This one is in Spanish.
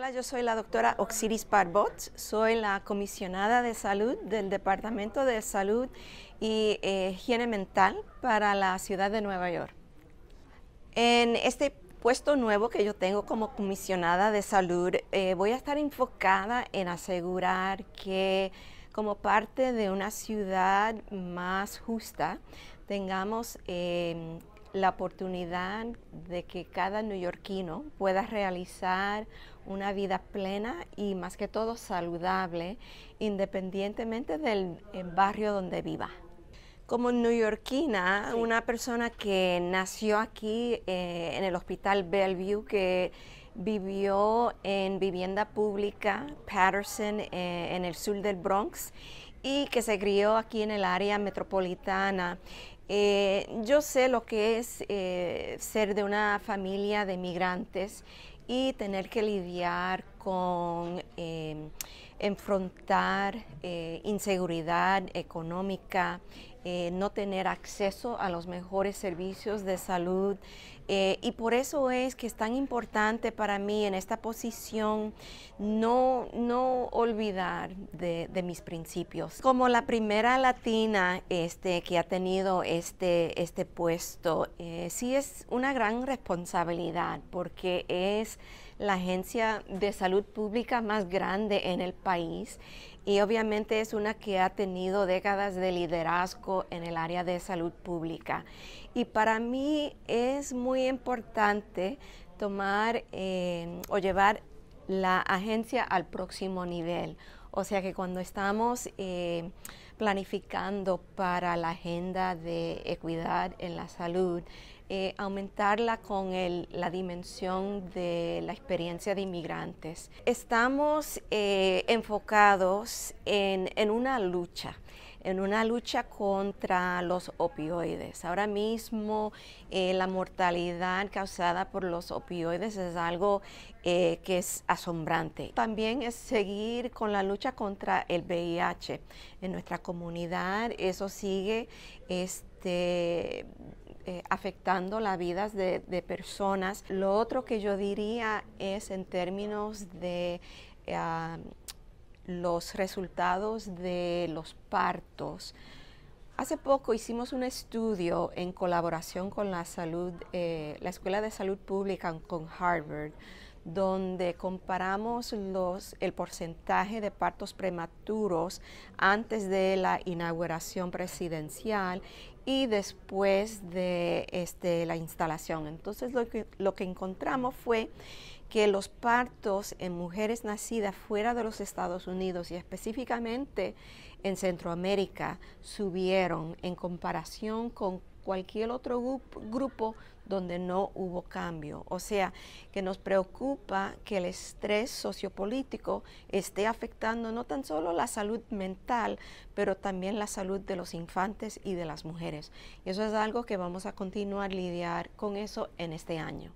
Hola, yo soy la doctora Oxiris Parbot, soy la comisionada de salud del Departamento de Salud y eh, Higiene Mental para la ciudad de Nueva York. En este puesto nuevo que yo tengo como comisionada de salud, eh, voy a estar enfocada en asegurar que como parte de una ciudad más justa, tengamos em, la oportunidad de que cada neoyorquino pueda realizar una vida plena y más que todo saludable, independientemente del eh, barrio donde viva. Como neoyorquina, una persona que nació aquí eh, en el hospital Bellevue, que vivió en vivienda pública Patterson eh, en el sur del Bronx y que se crió aquí en el área metropolitana. yo sé lo que es ser de una familia de migrantes y tener que lidiar con em, enfrentar eh, inseguridad económica, eh, no tener acceso a los mejores servicios de salud. Eh, y por eso es que es tan importante para mí en esta posición no, no olvidar de, mis principios. Como la primera latina este, que ha tenido este, este puesto, sí es una gran responsabilidad porque es la agencia de salud pública más grande en el país y obviamente es una que ha tenido décadas de liderazgo en el área de salud pública. Y para mí es muy importante tomar eh, o llevar la agencia al próximo nivel. O sea que cuando estamos... Eh, planificando para la agenda de equidad en la salud, eh, aumentarla con la dimensión de la experiencia de inmigrantes. Estamos eh, enfocados en, en una lucha en una lucha contra los opioides. Ahora mismo eh, la mortalidad causada por los opioides es algo eh, que es asombrante. También es seguir con la lucha contra el VIH. En nuestra comunidad eso sigue este, eh, afectando las vidas de, personas. Lo otro que yo diría es en términos de los resultados de los partos. Hace poco hicimos un estudio en colaboración con la salud, eh, la Escuela de Salud Pública con Harvard, donde comparamos los, el porcentaje de partos prematuros antes de la inauguración presidencial y después de este, la instalación. Entonces lo que, lo que encontramos fue que los partos en mujeres nacidas fuera de los Estados Unidos y específicamente en Centroamérica subieron en comparación con cualquier otro grupo, donde no hubo cambio. O sea, que nos preocupa que el estrés sociopolítico esté afectando no tan solo la salud mental, pero también la salud de los infantes y de las mujeres. Y eso es algo que vamos a continuar lidiar con eso en este año.